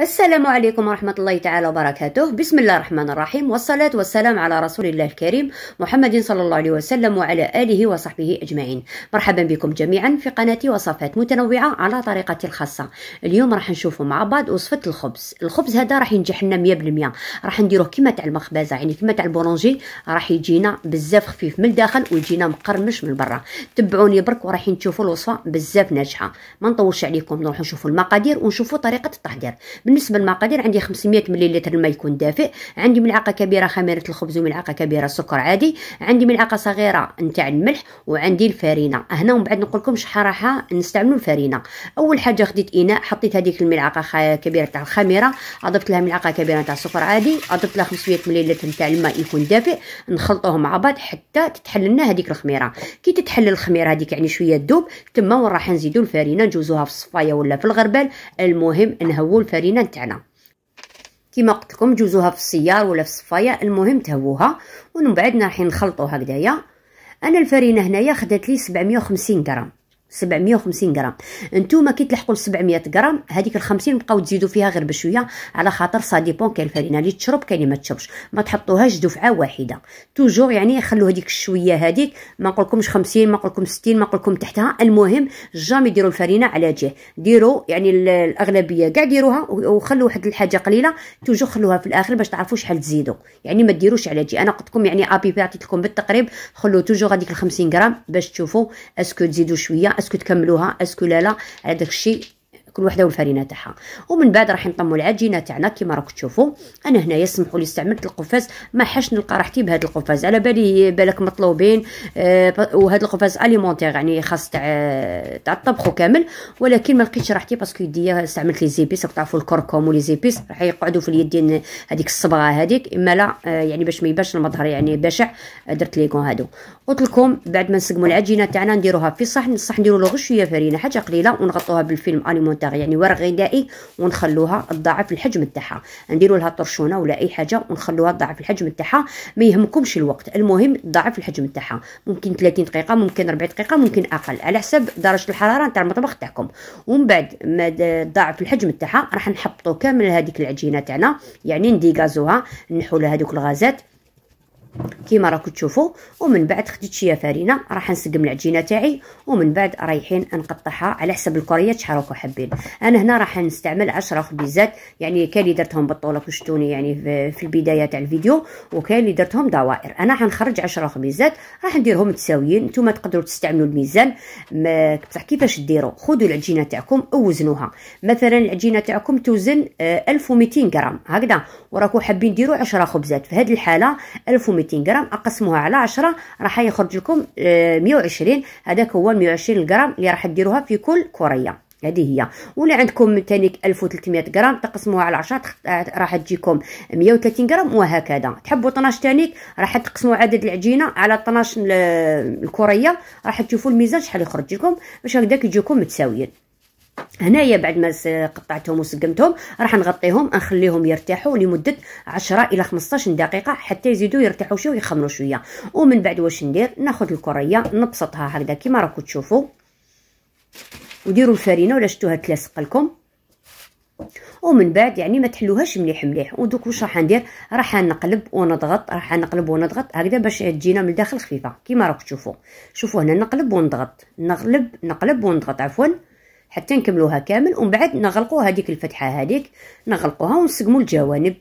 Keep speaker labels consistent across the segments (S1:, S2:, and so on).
S1: السلام عليكم ورحمة الله تعالى وبركاته بسم الله الرحمن الرحيم والصلاة والسلام على رسول الله الكريم محمد صلى الله عليه وسلم وعلى آله وصحبه أجمعين مرحبا بكم جميعا في قناتي وصفات متنوعة على طريقتي الخاصة اليوم راح نشوفوا مع بعض وصفة الخبز الخبز هذا راح ينجح لنا 100% راح نديروه كما تاع المخبزة يعني كما تاع البولونجي راح يجينا بزاف خفيف من الداخل ويجينا مقرمش من برا تبعوني برك وراح نشوفوا الوصفة بزاف ناجحة ما نطولش عليكم نروح نشوفوا المقادير ونشوفوا طريقة التحضير بالنسبه للمقادير عندي 500 مليلتر الماء يكون دافئ عندي ملعقه كبيره خميره الخبز وملعقه كبيره سكر عادي عندي ملعقه صغيره نتاع الملح وعندي الفارينه هنا ومن بعد نقول لكم شحال راح نستعملوا الفارينه اول حاجه خديت اناء حطيت هذيك الملعقه كبيره تاع الخميره اضفت لها ملعقه كبيره تاع السكر عادي اضفت لها 500 مليلتر تاع الماء يكون دافئ نخلطوهم مع بعض حتى تتحل لنا هذيك الخميره كي تتحل الخميره هذيك يعني شويه تذوب تما وين راح نزيدوا الفارينه نجوزوها في الصفايه ولا في الغربال المهم نهووا الفارينه الجبنه نتاعنا كيما قلت لكم جوزوها في السيار ولا في الصفايه المهم تهووها ومن بعد راح نخلطوا هكذايا انا الفرينه هنايا خدات لي 750 غرام 750 غرام نتوما كي تلحقوا ل 700 غرام هذيك ال 50 بقاو تزيدوا فيها غير بشويه على خاطر سا ديبون كاين الفرينه اللي تشرب كاين اللي ما تشربش ما تحطوهاش دفعه واحده توجور يعني خلوا هذيك الشويه هذيك ما نقولكمش 50 ما نقولكم 60 ما نقولكم تحتها المهم جامي ديروا الفرينه على جه ديروا يعني الاغلبيه كاع ديروها وخلوا واحد الحاجه قليله توجور خلوها في الاخر باش تعرفوا شحال تزيدوا يعني ما ديروش على جه انا قلت لكم يعني ابي عطيت لكم بالتقريب خلوا توجور هذيك ال 50 غرام باش تشوفوا اسكو تزيدوا شويه اسكو تكملوها اسكو لا لا على داكشي كل وحده والفرينه تاعها ومن بعد راح نطمو العجينه تاعنا كيما راكم تشوفوا انا هنايا سمحوا لي استعملت القفاز ما حاش نلقى راحتي بهذا القفاز على بالي بالك مطلوبين آه وهذا القفاز اليمونتير يعني خاص تاع آه، تاع الطبخ كامل ولكن ما لقيتش راحتي باسكو يديا استعملت لي زيبيس تعرفوا الكركم ولي زيبيس راح يقعدوا في اليدين هذيك الصبغه هذيك اما لا آه يعني باش ما يبانش المظهر يعني بشع آه، درت لي كون هادو قلت لكم بعد ما نسقموا العجينه تاعنا نديروها في صحن الصحن نديروا له غير شويه فرينه حاجه قليله ونغطوها بالفيلم اليمونتير مونتاغ يعني ورق غذائي ونخلوها تضاعف الحجم تاعها نديروا لها طرشونه ولا اي حاجه ونخلوها تضاعف الحجم تاعها ما يهمكمش الوقت المهم تضاعف الحجم تاعها ممكن 30 دقيقه ممكن 40 دقيقه ممكن اقل على حسب درجه الحراره تاع المطبخ تاعكم ومن بعد ما تضاعف الحجم تاعها راح نحطوا كامل هذيك العجينه تاعنا يعني نديغازوها نحولوا هذوك الغازات كيما راكم تشوفوا ومن بعد خديت شويه فرينه راح نسقم العجينه تاعي ومن بعد رايحين نقطعها على حسب الكريات شحال راكم حابين انا هنا راح نستعمل 10 خبيزات يعني كاين اللي درتهم بالطوله كشتوني يعني في البدايه تاع الفيديو وكاين اللي درتهم دوائر انا راح نخرج 10 خبيزات راح نديرهم متساويين نتوما تقدروا تستعملوا الميزان بصح كيفاش ديروا خذوا العجينه تاعكم وزنوها مثلا العجينه تاعكم توزن 1200 آه، غرام هكذا وراكم حابين ديروا 10 خبزات في هذه الحاله 1200 200 غرام اقسموها على 10 راح يخرج لكم 120 آه، هذاك هو 120 غرام اللي راح ديروها في كل كوريه هذه هي ولا عندكم ثاني 1300 غرام تقسموها على 10 آه، راح تجيكم 130 غرام وهكذا تحبوا 12 ثاني راح تقسموا عدد العجينه على 12 الكوريه راح تشوفوا الميزان شحال يخرج لكم باش هكذاك يجيكم متساويين هنايا بعد ما قطعتهم وسقمتهم راح نغطيهم نخليهم يرتاحوا لمده 10 الى 15 دقيقه حتى يزيدوا يرتاحوا شويه ويخمروا شويه ومن بعد واش ندير ناخذ الكريه نبسطها هكذا كما راكم تشوفوا وديروا الفرينه ولا شتوها تلاصق لكم ومن بعد يعني ما تحلوهاش مليح مليح ودوك واش راح ندير راح نقلب ونضغط راح نقلب ونضغط هكذا باش تجينا من الداخل خفيفه كما راكم تشوفوا شوفوا هنا نقلب ونضغط نقلب نقلب ونضغط عفوا حتى نكملوها كامل ومن بعد نغلقوا هذيك الفتحه هذيك نغلقوها ونسقموا الجوانب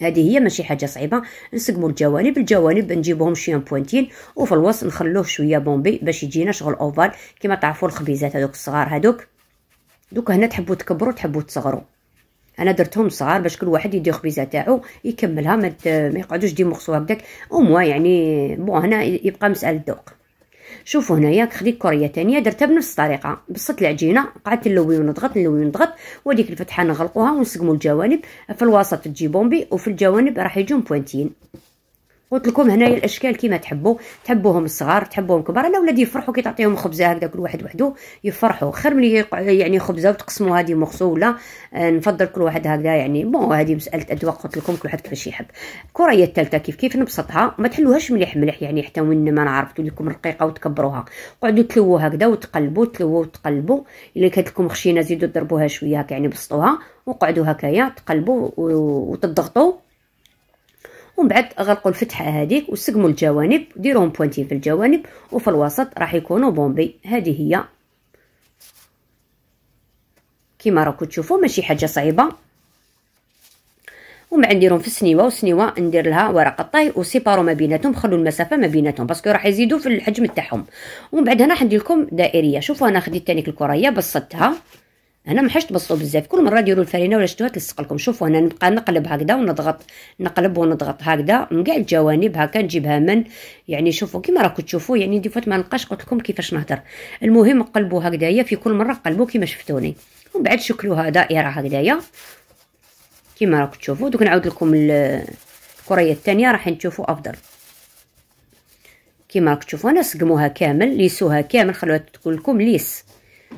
S1: هذه هي ماشي حاجه صعيبه نسقموا الجوانب الجوانب نجيبوهم شويه بوينتين وفي الوسط نخلوه شويه بومبي باش يجينا شغل اوفال كما تعرفوا الخبيزات هذوك الصغار هذوك دوك هنا تحبوا تكبروا تحبوا تصغروا انا درتهم صغار باش كل واحد يدير خبيزه تاعو يكملها ما يقعدوش ديما خصو هكداك او يعني بون هنا يبقى مساله ذوق شوفوا هنايا خديت كوريه ثانيه درتها بنفس الطريقه بسطت العجينه قعدت نلوي ونضغط نلوي ونضغط وهذيك الفتحه نغلقوها ونسقموا الجوانب في الوسط تجي بومبي وفي الجوانب راح يجون بوينتين قلت لكم هنايا الاشكال كيما تحبوا تحبوهم الصغار تحبوهم كبار ولادي يفرحوا كي تعطيهم خبزه هكذا كل واحد وحده يفرحوا خير ملي يعني خبزه وتقسموا هذه مخصو ولا آه، نفضل كل واحد هكذا يعني بون هذه مساله اذواق قلت لكم كل واحد كيفاش يحب الكره الثالثه كيف كيف نبسطها ما تحلوهاش مليح مليح يعني حتى وين ما نعرف تولي لكم رقيقه وتكبروها قعدوا تلووا هكذا وتقلبوا تلووا وتقلبوا الا كانت لكم خشينه زيدوا ضربوها شويه هكا يعني بسطوها وقعدوا هكايا تقلبوا وتضغطوا ومن بعد غلقوا الفتحه هذيك وسقموا الجوانب ديروهم بوانتين في الجوانب وفي الوسط راح يكونوا بومبي هذه هي كما راكم تشوفوا ماشي حاجه صعيبه ومن بعد نديرهم في السنيوه والسنيوه ندير لها ورقه طهي وسيبارو ما بيناتهم خلو المسافه ما بيناتهم باسكو راح يزيدوا في الحجم تاعهم ومن بعد هنا ندير لكم دائريه شوفوا انا خديت ثاني الكريه بسطتها انا ما حشت بالصوب بزاف كل مره ديروا الفرينه ولا شتوها تلصق لكم شوفوا انا نبقى نقلب هكذا ونضغط نقلب ونضغط هكذا من كاع الجوانب هكا نجيبها من يعني شوفوا كيما راكم تشوفوا يعني دي فوت ما نلقاش قلت لكم كيفاش نهضر المهم قلبوا هكذايا في كل مره قلبوا كيما شفتوني ومن بعد شكلوها دائره هكذايا كيما راكم تشوفوا دوك نعاود لكم الكريه الثانيه راح تشوفوا افضل كيما راكم تشوفوا انا سقموها كامل ليسوها كامل خلوها تكون لكم ليس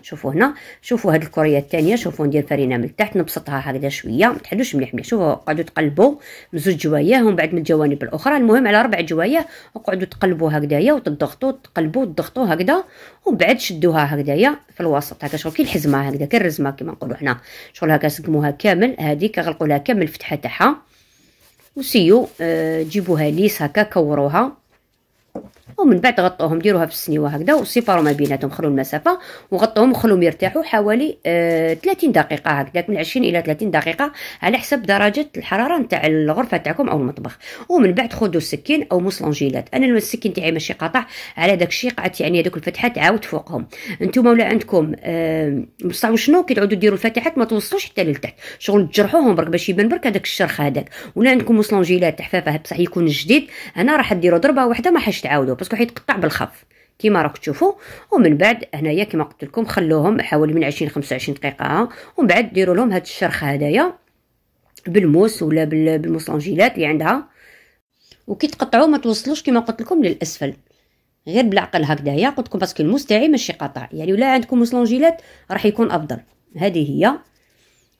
S1: شوفوا هنا شوفوا هاد الكريه الثانيه شوفوا ندير فرينه من التحت نبسطها هكذا شويه ما تحلوش مليح مليح شوفوا قعدوا تقلبوا من زوج جوايه ومن بعد من الجوانب الاخرى المهم على ربع جوايه وقعدوا تقلبوا هكذايا وتضغطوا تقلبوا وتضغطوا هكذا ومن بعد شدوها هكذايا في الوسط هكا شغل كي الحزمه هكذا كي الرزمه كما نقولوا حنا شغل هكا سقموها كامل هذه كغلقوا لها كامل الفتحه تاعها وسيو آه جيبوها ليس هكا كوروها ومن بعد غطوهم ديروها في السنيوه هكذا وسيباروا ما بيناتهم خلوا المسافه وغطوهم وخلوهم يرتاحوا حوالي آه 30 دقيقه هكذا من 20 الى 30 دقيقه على حسب درجه الحراره نتاع الغرفه تاعكم او المطبخ ومن بعد خذوا السكين او مسلونجيلات انا السكين تاعي ماشي قطع على داك الشيء قعدت يعني هذوك الفتحات عاود فوقهم انتم ولا عندكم آه شنو كي تعودوا ديروا الفتحات ما توصلوش حتى للتحت شغل تجرحوهم برك باش يبان برك هذاك الشرخ هذاك ولا عندكم مسلونجيلات حفافه بصح يكون جديد انا راح ديروا ضربه واحده ما حاش تعاودوا باسكو حيتقطع بالخف كيما راك تشوفوا ومن بعد هنايا كيما قلت لكم خلوهم حوالي من 20 25 دقيقه ومن بعد ديروا لهم هذا الشرخ هدايا بالموس ولا بالموسلانجيلات اللي عندها وكي تقطعوا ما توصلوش كيما قلت لكم للاسفل غير بالعقل هكذايا قلت لكم باسكو الموس تاعي ماشي قطع يعني ولا عندكم موسلانجيلات راح يكون افضل هذه هي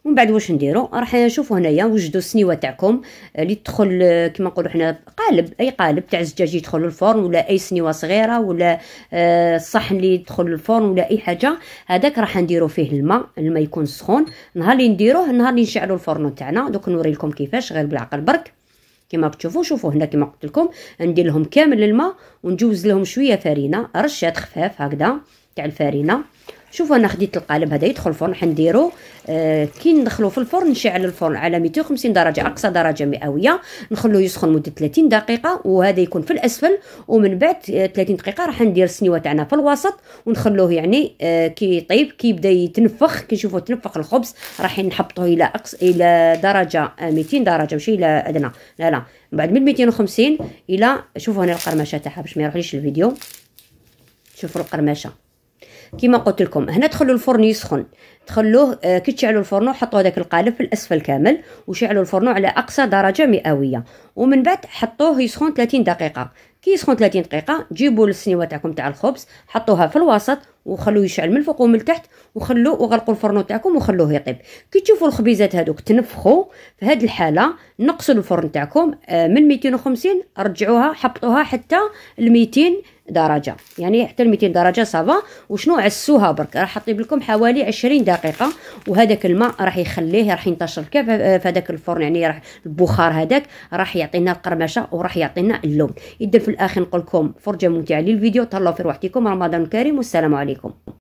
S1: ومن بعد واش نديرو راح نشوفو هنايا وجدوا السنيوه تاعكم آه، اللي تدخل آه، كيما نقولو حنا قالب اي قالب تاع الزجاج يدخل الفرن ولا اي سنيوه صغيره ولا آه، الصحن اللي يدخل الفرن ولا اي حاجه هذاك راح نديرو فيه الماء الماء يكون سخون نهار اللي نديروه نهار اللي نشعلو الفرن تاعنا دوك نوري لكم كيفاش غير بالعقل برك كما تشوفوا شوفوا هنا كما قلت لكم ندير لهم كامل الماء ونجوز لهم شويه فرينه رشات خفاف هكذا تاع الفرينه شوف انا خديت القالب هذا يدخل الفرن حنديرو آه كي ندخلو في الفرن نشعل الفرن على 250 درجه اقصى درجه مئويه نخلوه يسخن مده 30 دقيقه وهذا يكون في الاسفل ومن بعد 30 آه، دقيقه راح ندير السنيوه تاعنا في الوسط ونخلوه يعني آه كي يطيب كي يبدا يتنفخ كي نشوفو تنفخ الخبز راح نحطوه الى اقصى الى درجه 200 آه، درجه ماشي الى ادنى لا لا من بعد من 250 الى شوفوا هنا القرمشه تاعها باش ما يروحليش الفيديو شوفوا القرمشه كيما قلت لكم هنا تخلوا الفرن يسخن تخلوه آه، كي تشعلوا الفرن حطوا هذاك القالب في الاسفل كامل وشعلوا الفرن على اقصى درجه مئويه ومن بعد حطوه يسخن 30 دقيقه كي يسخن 30 دقيقه جيبوا السنيوه تاعكم تاع الخبز حطوها في الوسط وخلوه يشعل من الفوق ومن التحت وخلوه وغلقوا الفرن تاعكم وخلوه يطيب كي تشوفوا الخبيزات هذوك تنفخوا في هذه الحاله نقصوا الفرن تاعكم آه، من 250 رجعوها حطوها حتى ل 200 درجه يعني حتى 200 درجه صافا وشنو عسوها برك راح طيب لكم حوالي 20 دقيقه وهذاك الماء راح يخليه راح ينتشر كيف في هذاك الفرن يعني راح البخار هذاك راح يعطينا القرمشه وراح يعطينا اللون اذا في الاخر نقول لكم فرجه ممتعه للفيديو تهلاو في روحتكم رمضان كريم والسلام عليكم